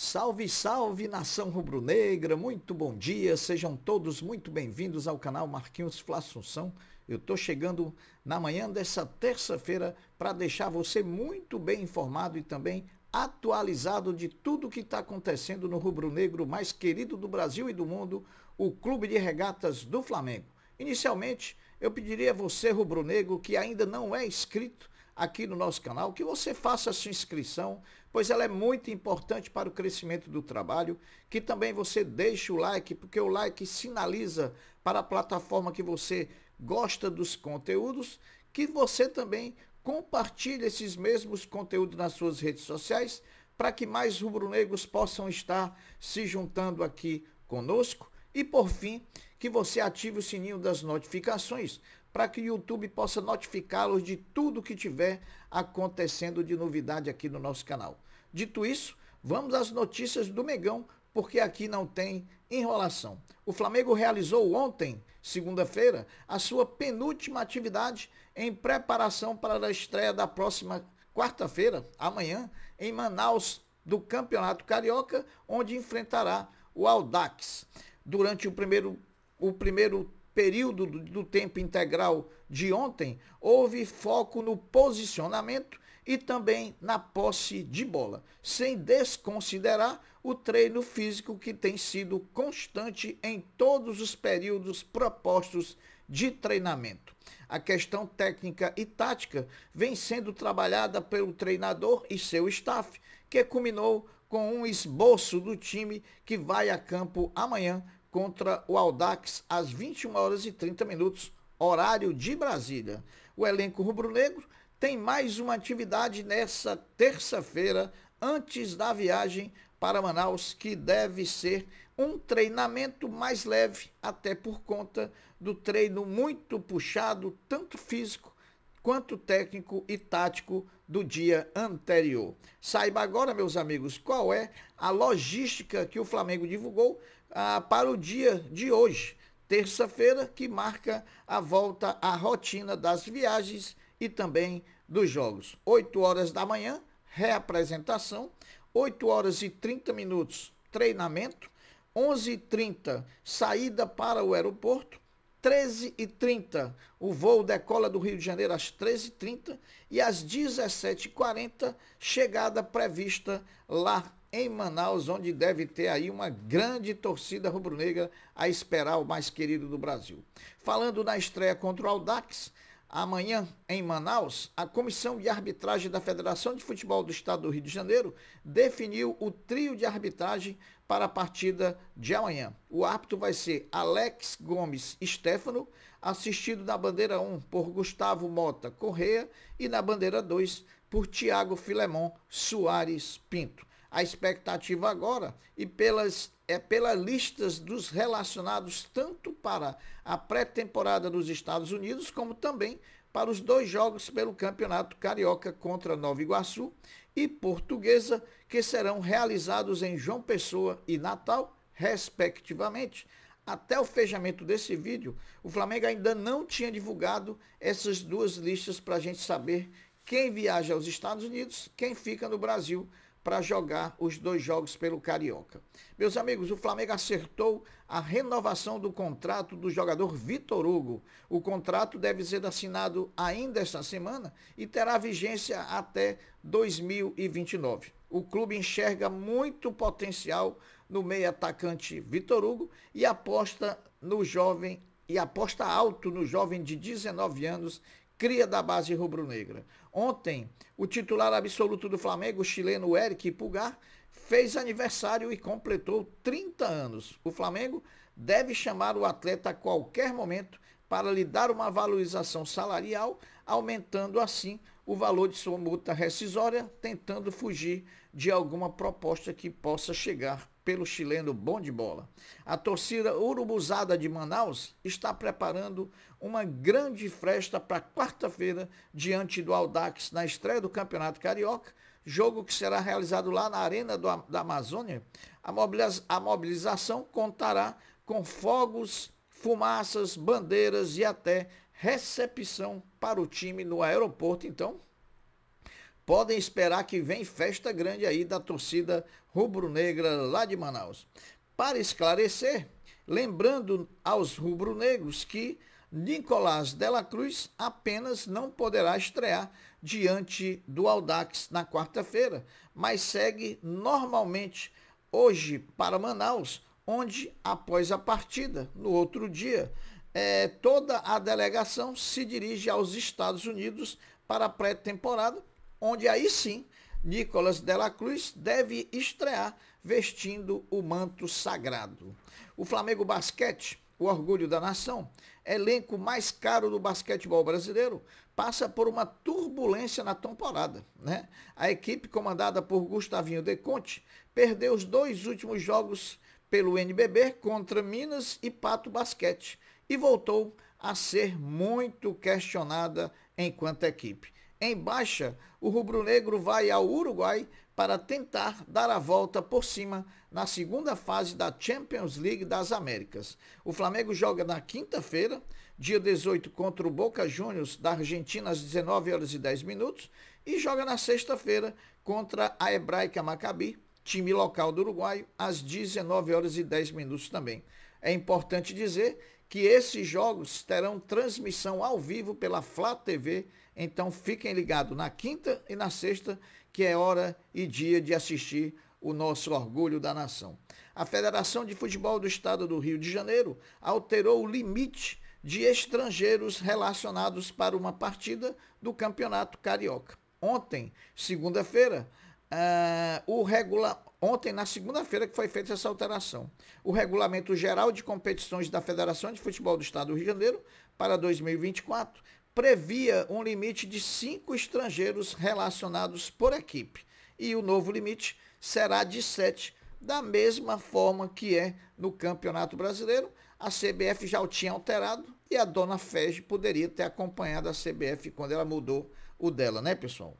Salve, salve nação rubro-negra, muito bom dia, sejam todos muito bem-vindos ao canal Marquinhos Fla Assunção. Eu estou chegando na manhã dessa terça-feira para deixar você muito bem informado e também atualizado de tudo o que está acontecendo no rubro-negro mais querido do Brasil e do mundo, o Clube de Regatas do Flamengo. Inicialmente, eu pediria a você, rubro-negro, que ainda não é inscrito, aqui no nosso canal, que você faça a sua inscrição, pois ela é muito importante para o crescimento do trabalho, que também você deixe o like, porque o like sinaliza para a plataforma que você gosta dos conteúdos, que você também compartilhe esses mesmos conteúdos nas suas redes sociais, para que mais rubro-negros possam estar se juntando aqui conosco. E por fim, que você ative o sininho das notificações para que o YouTube possa notificá-los de tudo que tiver acontecendo de novidade aqui no nosso canal. Dito isso, vamos às notícias do Megão, porque aqui não tem enrolação. O Flamengo realizou ontem, segunda-feira, a sua penúltima atividade em preparação para a estreia da próxima quarta-feira, amanhã, em Manaus, do Campeonato Carioca, onde enfrentará o Aldax. Durante o primeiro, o primeiro período do tempo integral de ontem, houve foco no posicionamento e também na posse de bola, sem desconsiderar o treino físico que tem sido constante em todos os períodos propostos de treinamento. A questão técnica e tática vem sendo trabalhada pelo treinador e seu staff, que culminou com um esboço do time que vai a campo amanhã contra o Aldax às 21 horas e 30 minutos, horário de Brasília. O elenco rubro-negro tem mais uma atividade nessa terça-feira, antes da viagem para Manaus, que deve ser um treinamento mais leve, até por conta do treino muito puxado, tanto físico quanto técnico e tático do dia anterior. Saiba agora, meus amigos, qual é a logística que o Flamengo divulgou ah, para o dia de hoje, terça-feira, que marca a volta à rotina das viagens e também dos jogos. 8 horas da manhã, reapresentação. 8 horas e 30 minutos, treinamento. 11h30, saída para o aeroporto. 13h30, o voo decola do Rio de Janeiro às 13h30 e às 17h40, chegada prevista lá em Manaus, onde deve ter aí uma grande torcida rubro-negra a esperar o mais querido do Brasil. Falando na estreia contra o Aldax, Amanhã, em Manaus, a Comissão de Arbitragem da Federação de Futebol do Estado do Rio de Janeiro definiu o trio de arbitragem para a partida de amanhã. O árbitro vai ser Alex Gomes Stefano, assistido na bandeira 1 por Gustavo Mota Correa e na bandeira 2 por Tiago Filemon Soares Pinto. A expectativa agora e pelas é pelas listas dos relacionados tanto para a pré-temporada nos Estados Unidos, como também para os dois jogos pelo Campeonato Carioca contra Nova Iguaçu e Portuguesa, que serão realizados em João Pessoa e Natal, respectivamente. Até o fechamento desse vídeo, o Flamengo ainda não tinha divulgado essas duas listas para a gente saber quem viaja aos Estados Unidos, quem fica no Brasil para jogar os dois jogos pelo Carioca. Meus amigos, o Flamengo acertou a renovação do contrato do jogador Vitor Hugo. O contrato deve ser assinado ainda esta semana e terá vigência até 2029. O clube enxerga muito potencial no meio atacante Vitor Hugo e aposta no jovem e aposta alto no jovem de 19 anos cria da base rubro-negra. Ontem, o titular absoluto do Flamengo, o chileno Eric Pulgar, fez aniversário e completou 30 anos. O Flamengo deve chamar o atleta a qualquer momento para lhe dar uma valorização salarial, aumentando assim o valor de sua multa rescisória, tentando fugir de alguma proposta que possa chegar pelo chileno Bom de Bola. A torcida urubuzada de Manaus está preparando uma grande festa para quarta-feira diante do Aldax na estreia do Campeonato Carioca, jogo que será realizado lá na Arena do, da Amazônia. A, mobiliza, a mobilização contará com fogos, fumaças, bandeiras e até recepção para o time no aeroporto. Então, podem esperar que vem festa grande aí da torcida rubro-negra lá de Manaus. Para esclarecer, lembrando aos rubro-negros que Nicolás Dela Cruz apenas não poderá estrear diante do Aldax na quarta-feira, mas segue normalmente hoje para Manaus, onde, após a partida, no outro dia, é, toda a delegação se dirige aos Estados Unidos para a pré-temporada onde aí sim Nicolas Dela Cruz deve estrear vestindo o manto sagrado. O Flamengo Basquete, o orgulho da nação, elenco mais caro do basquetebol brasileiro, passa por uma turbulência na temporada. Né? A equipe comandada por Gustavinho De Conte perdeu os dois últimos jogos pelo NBB contra Minas e Pato Basquete e voltou a ser muito questionada enquanto equipe em baixa, o rubro-negro vai ao Uruguai para tentar dar a volta por cima na segunda fase da Champions League das Américas. O Flamengo joga na quinta-feira, dia 18, contra o Boca Juniors da Argentina às 19 horas e 10 minutos e joga na sexta-feira contra a Hebraica Maccabi, time local do Uruguai, às 19 horas e 10 minutos também. É importante dizer que esses jogos terão transmissão ao vivo pela Flá TV. Então fiquem ligados na quinta e na sexta, que é hora e dia de assistir o nosso orgulho da nação. A Federação de Futebol do Estado do Rio de Janeiro alterou o limite de estrangeiros relacionados para uma partida do Campeonato Carioca. Ontem, segunda-feira, Uh, o regula... Ontem, na segunda-feira, que foi feita essa alteração. O Regulamento Geral de Competições da Federação de Futebol do Estado do Rio de Janeiro para 2024 previa um limite de cinco estrangeiros relacionados por equipe. E o novo limite será de sete, da mesma forma que é no Campeonato Brasileiro. A CBF já o tinha alterado e a dona Fege poderia ter acompanhado a CBF quando ela mudou o dela, né, pessoal?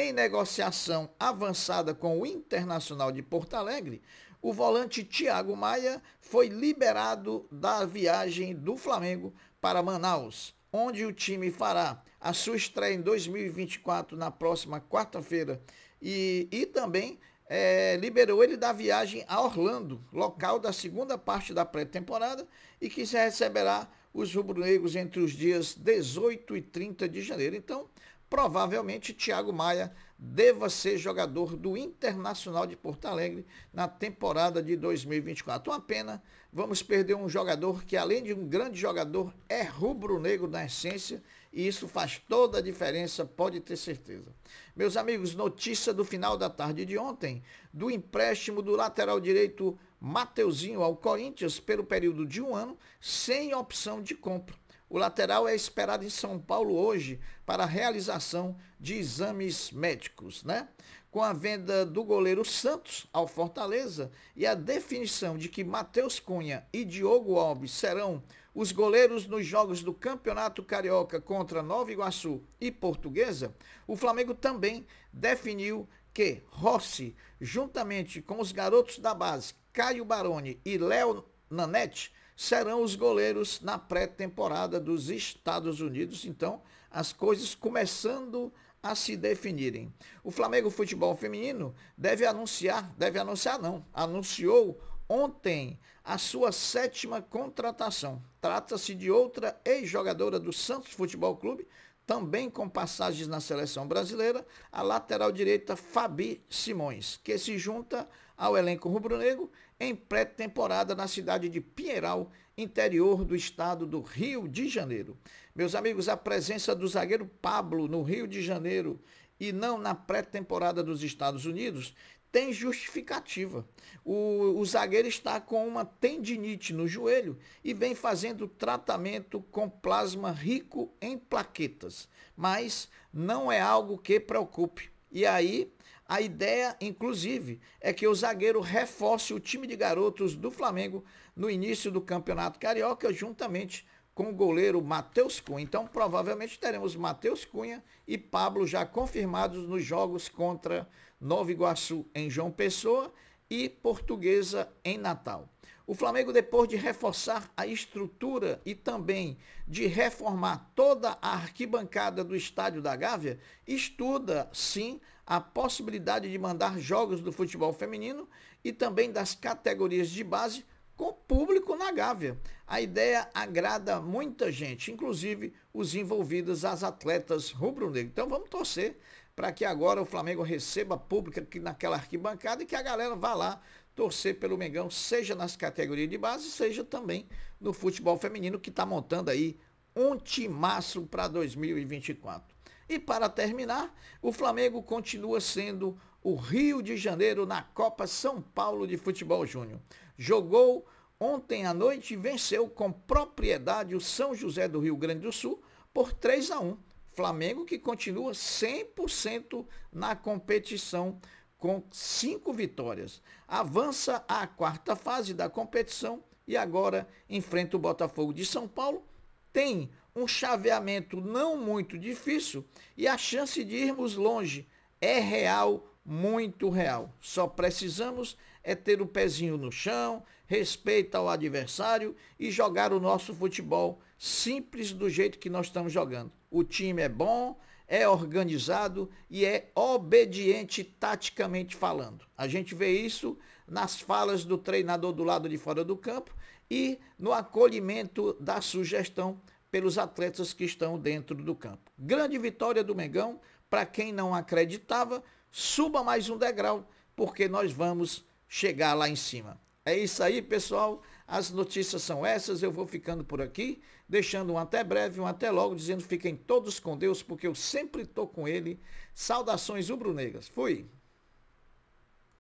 Em negociação avançada com o Internacional de Porto Alegre, o volante Thiago Maia foi liberado da viagem do Flamengo para Manaus, onde o time fará a sua estreia em 2024 na próxima quarta-feira e, e também é, liberou ele da viagem a Orlando, local da segunda parte da pré-temporada, e que se receberá os rubro-negros entre os dias 18 e 30 de janeiro. Então, provavelmente Thiago Maia deva ser jogador do Internacional de Porto Alegre na temporada de 2024. Uma pena, vamos perder um jogador que, além de um grande jogador, é rubro-negro na essência e isso faz toda a diferença, pode ter certeza. Meus amigos, notícia do final da tarde de ontem do empréstimo do lateral direito Mateuzinho ao Corinthians pelo período de um ano, sem opção de compra. O lateral é esperado em São Paulo hoje para a realização de exames médicos, né? Com a venda do goleiro Santos ao Fortaleza e a definição de que Matheus Cunha e Diogo Alves serão os goleiros nos jogos do Campeonato Carioca contra Nova Iguaçu e Portuguesa, o Flamengo também definiu que Rossi, juntamente com os garotos da base Caio Baroni e Léo Nanete, serão os goleiros na pré-temporada dos Estados Unidos. Então, as coisas começando a se definirem. O Flamengo Futebol Feminino deve anunciar, deve anunciar não, anunciou ontem a sua sétima contratação. Trata-se de outra ex-jogadora do Santos Futebol Clube, também com passagens na seleção brasileira, a lateral direita Fabi Simões, que se junta ao elenco rubro-negro em pré-temporada na cidade de Pinheiral, interior do estado do Rio de Janeiro. Meus amigos, a presença do zagueiro Pablo no Rio de Janeiro e não na pré-temporada dos Estados Unidos tem justificativa. O, o, zagueiro está com uma tendinite no joelho e vem fazendo tratamento com plasma rico em plaquetas, mas não é algo que preocupe. E aí, a ideia, inclusive, é que o zagueiro reforce o time de garotos do Flamengo no início do Campeonato Carioca, juntamente com o goleiro Matheus Cunha. Então, provavelmente teremos Matheus Cunha e Pablo já confirmados nos jogos contra Nova Iguaçu em João Pessoa e Portuguesa em Natal. O Flamengo, depois de reforçar a estrutura e também de reformar toda a arquibancada do Estádio da Gávea, estuda sim a possibilidade de mandar jogos do futebol feminino e também das categorias de base com o público na Gávea. A ideia agrada muita gente, inclusive os envolvidos, as atletas rubro-negro. Então vamos torcer para que agora o Flamengo receba público aqui naquela arquibancada e que a galera vá lá torcer pelo Mengão, seja nas categorias de base, seja também no futebol feminino, que está montando aí um timaço para 2024. E para terminar, o Flamengo continua sendo o Rio de Janeiro na Copa São Paulo de Futebol Júnior jogou ontem à noite e venceu com propriedade o São José do Rio Grande do Sul por 3 a 1. Flamengo que continua 100% na competição com cinco vitórias. Avança à quarta fase da competição e agora enfrenta o Botafogo de São Paulo. Tem um chaveamento não muito difícil e a chance de irmos longe é real, muito real. Só precisamos é ter o pezinho no chão, respeito ao adversário e jogar o nosso futebol simples do jeito que nós estamos jogando. O time é bom, é organizado e é obediente taticamente falando. A gente vê isso nas falas do treinador do lado de fora do campo e no acolhimento da sugestão pelos atletas que estão dentro do campo. Grande vitória do Mengão, para quem não acreditava, suba mais um degrau, porque nós vamos chegar lá em cima. É isso aí, pessoal. As notícias são essas. Eu vou ficando por aqui, deixando um até breve, um até logo, dizendo fiquem todos com Deus, porque eu sempre estou com Ele. Saudações rubro-negras. Fui.